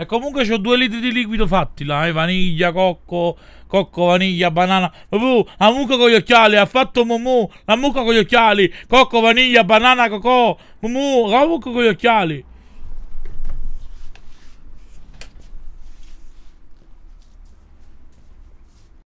E comunque ho due litri di liquido fatti là, eh, vaniglia, cocco, cocco, vaniglia, banana. Uh, la mucca con gli occhiali, ha fatto Mumu, la mucca con gli occhiali, cocco, vaniglia, banana, cocco, Mumu, la mucca con gli occhiali.